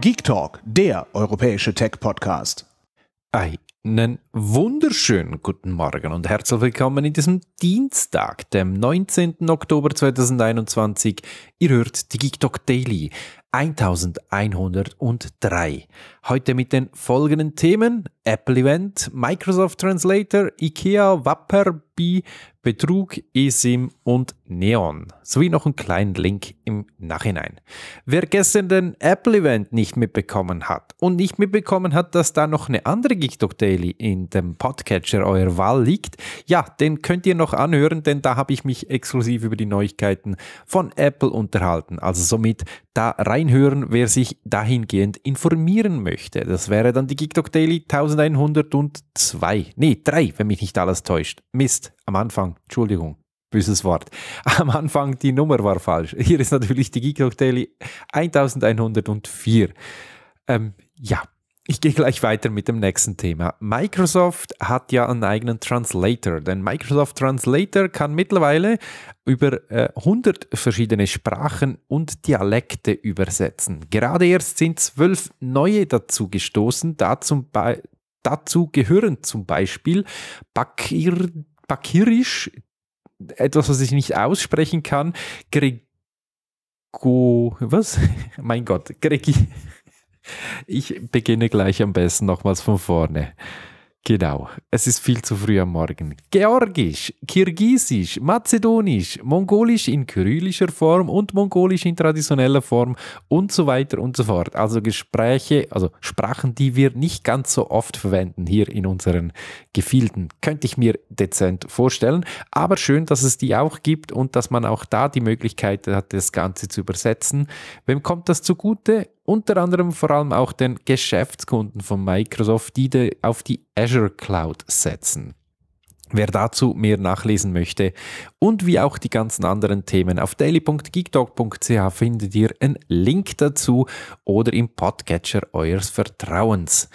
Geek Talk, der europäische Tech-Podcast. Einen wunderschönen guten Morgen und herzlich willkommen in diesem Dienstag, dem 19. Oktober 2021. Ihr hört die Geek Talk Daily, 1103. Heute mit den folgenden Themen: Apple Event, Microsoft Translator, IKEA, Wapper, B, Betrug, eSIM und Neon. Sowie noch einen kleinen Link im Nachhinein. Wer gestern den Apple Event nicht mitbekommen hat und nicht mitbekommen hat, dass da noch eine andere GeekDoc Daily in dem Podcatcher eurer Wahl liegt, ja, den könnt ihr noch anhören, denn da habe ich mich exklusiv über die Neuigkeiten von Apple unterhalten. Also somit da reinhören, wer sich dahingehend informieren möchte. Das wäre dann die GeekDoc Daily 1102. Nee, 3, wenn mich nicht alles täuscht. Mist, am Anfang, Entschuldigung, böses Wort. Am Anfang die Nummer war falsch. Hier ist natürlich die GeekDoc Daily 1104. Ähm, ja, ich gehe gleich weiter mit dem nächsten Thema. Microsoft hat ja einen eigenen Translator, denn Microsoft Translator kann mittlerweile über äh, 100 verschiedene Sprachen und Dialekte übersetzen. Gerade erst sind zwölf neue dazu gestoßen. Da zum dazu gehören zum Beispiel Bakir Bakirisch, etwas, was ich nicht aussprechen kann, Greg was? Mein Gott, Gregi ich beginne gleich am besten nochmals von vorne. Genau, es ist viel zu früh am Morgen. Georgisch, Kirgisisch, Mazedonisch, Mongolisch in kyrillischer Form und Mongolisch in traditioneller Form und so weiter und so fort. Also Gespräche, also Sprachen, die wir nicht ganz so oft verwenden hier in unseren Gefilden. Könnte ich mir dezent vorstellen, aber schön, dass es die auch gibt und dass man auch da die Möglichkeit hat, das Ganze zu übersetzen. Wem kommt das zugute? unter anderem vor allem auch den Geschäftskunden von Microsoft, die, die auf die Azure Cloud setzen. Wer dazu mehr nachlesen möchte und wie auch die ganzen anderen Themen auf daily.geekdog.ch findet ihr einen Link dazu oder im Podcatcher eures Vertrauens.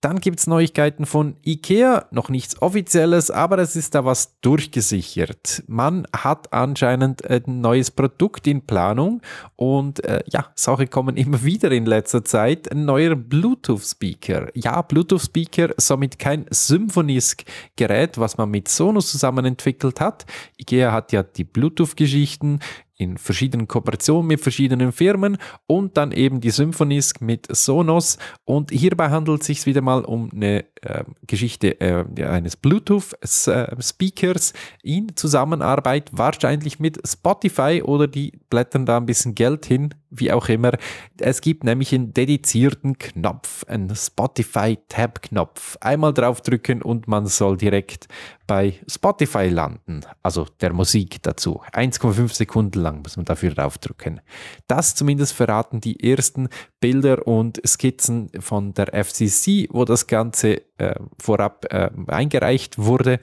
Dann gibt es Neuigkeiten von IKEA, noch nichts Offizielles, aber es ist da was durchgesichert. Man hat anscheinend ein neues Produkt in Planung und äh, ja, Sache kommen immer wieder in letzter Zeit. Ein neuer Bluetooth-Speaker. Ja, Bluetooth-Speaker, somit kein Symphonisk-Gerät, was man mit Sonos zusammen entwickelt hat. IKEA hat ja die Bluetooth-Geschichten, in verschiedenen Kooperationen mit verschiedenen Firmen und dann eben die Symphonisk mit Sonos. Und hierbei handelt es sich wieder mal um eine äh, Geschichte äh, eines Bluetooth-Speakers äh, in Zusammenarbeit wahrscheinlich mit Spotify oder die blättern da ein bisschen Geld hin, wie auch immer. Es gibt nämlich einen dedizierten Knopf, einen Spotify-Tab-Knopf. Einmal draufdrücken und man soll direkt bei Spotify landen, also der Musik dazu. 1,5 Sekunden lang muss man dafür draufdrücken. Das zumindest verraten die ersten Bilder und Skizzen von der FCC, wo das Ganze äh, vorab äh, eingereicht wurde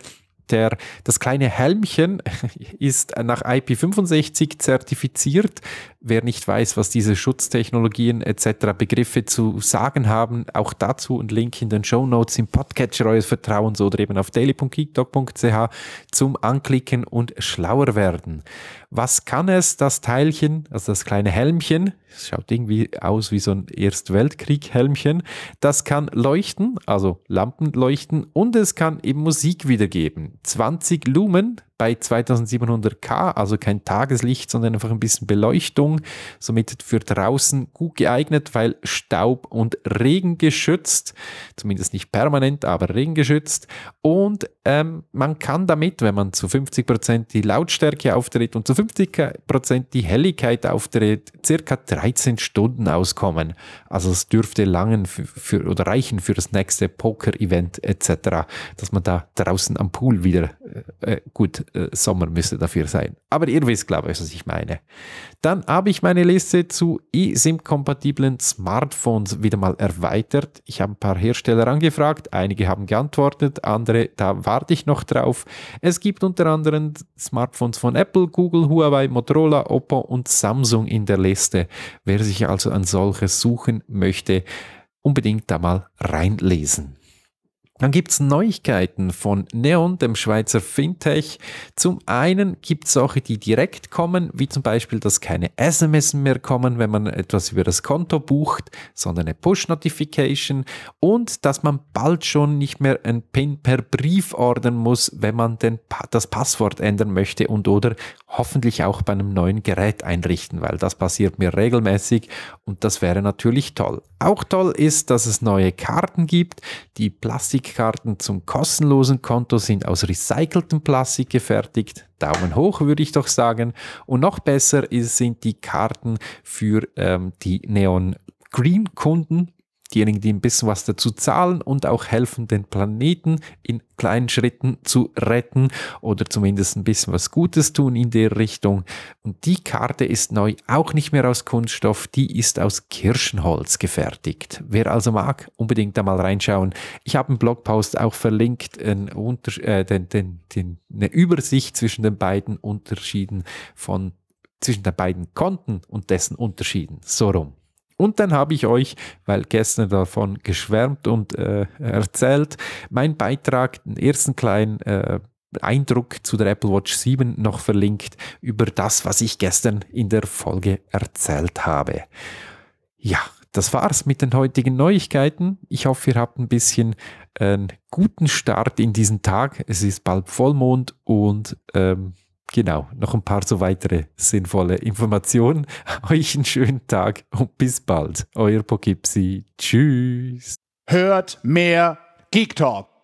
der, das kleine Helmchen ist nach IP65 zertifiziert. Wer nicht weiß, was diese Schutztechnologien etc. Begriffe zu sagen haben, auch dazu ein Link in den Show Notes im Podcatcher eures Vertrauens oder eben auf daily.geekdoc.ch zum Anklicken und schlauer werden. Was kann es, das Teilchen, also das kleine Helmchen, es schaut irgendwie aus wie so ein Erstweltkrieg-Helmchen, das kann leuchten, also Lampen leuchten und es kann eben Musik wiedergeben. 20 Lumen bei 2700K, also kein Tageslicht, sondern einfach ein bisschen Beleuchtung, somit für draußen gut geeignet, weil Staub und Regen geschützt, zumindest nicht permanent, aber Regen geschützt. Und ähm, man kann damit, wenn man zu 50% Prozent die Lautstärke auftritt und zu 50% Prozent die Helligkeit auftritt, circa 13 Stunden auskommen. Also es dürfte langen für, für oder reichen für das nächste Poker-Event etc., dass man da draußen am Pool wieder äh, äh, gut, äh, Sommer müsste dafür sein. Aber ihr wisst, glaube ich, was ich meine. Dann habe ich meine Liste zu eSIM-kompatiblen Smartphones wieder mal erweitert. Ich habe ein paar Hersteller angefragt, einige haben geantwortet, andere, da warte ich noch drauf. Es gibt unter anderem Smartphones von Apple, Google, Huawei, Motorola, Oppo und Samsung in der Liste. Wer sich also an solches suchen möchte, unbedingt da mal reinlesen. Dann gibt's Neuigkeiten von Neon, dem Schweizer Fintech. Zum einen gibt's Sachen, die direkt kommen, wie zum Beispiel, dass keine SMS mehr kommen, wenn man etwas über das Konto bucht, sondern eine Push-Notification und dass man bald schon nicht mehr einen PIN per Brief ordern muss, wenn man den, das Passwort ändern möchte und oder hoffentlich auch bei einem neuen Gerät einrichten, weil das passiert mir regelmäßig und das wäre natürlich toll. Auch toll ist, dass es neue Karten gibt. Die Plastikkarten zum kostenlosen Konto sind aus recyceltem Plastik gefertigt. Daumen hoch würde ich doch sagen. Und noch besser sind die Karten für ähm, die Neon Green Kunden diejenigen, die ein bisschen was dazu zahlen und auch helfen, den Planeten in kleinen Schritten zu retten oder zumindest ein bisschen was Gutes tun in der Richtung. Und die Karte ist neu auch nicht mehr aus Kunststoff, die ist aus Kirschenholz gefertigt. Wer also mag, unbedingt da mal reinschauen. Ich habe einen Blogpost auch verlinkt, ein äh, den, den, den, eine Übersicht zwischen den beiden Unterschieden von zwischen den beiden Konten und dessen Unterschieden. So rum. Und dann habe ich euch, weil gestern davon geschwärmt und äh, erzählt, meinen Beitrag, den ersten kleinen äh, Eindruck zu der Apple Watch 7 noch verlinkt über das, was ich gestern in der Folge erzählt habe. Ja, das war's mit den heutigen Neuigkeiten. Ich hoffe, ihr habt ein bisschen einen guten Start in diesen Tag. Es ist bald Vollmond und ähm, genau, noch ein paar so weitere sinnvolle Informationen. Euch einen schönen Tag und bis bald. Euer Pokipsi. Tschüss. Hört mehr Geek Talk.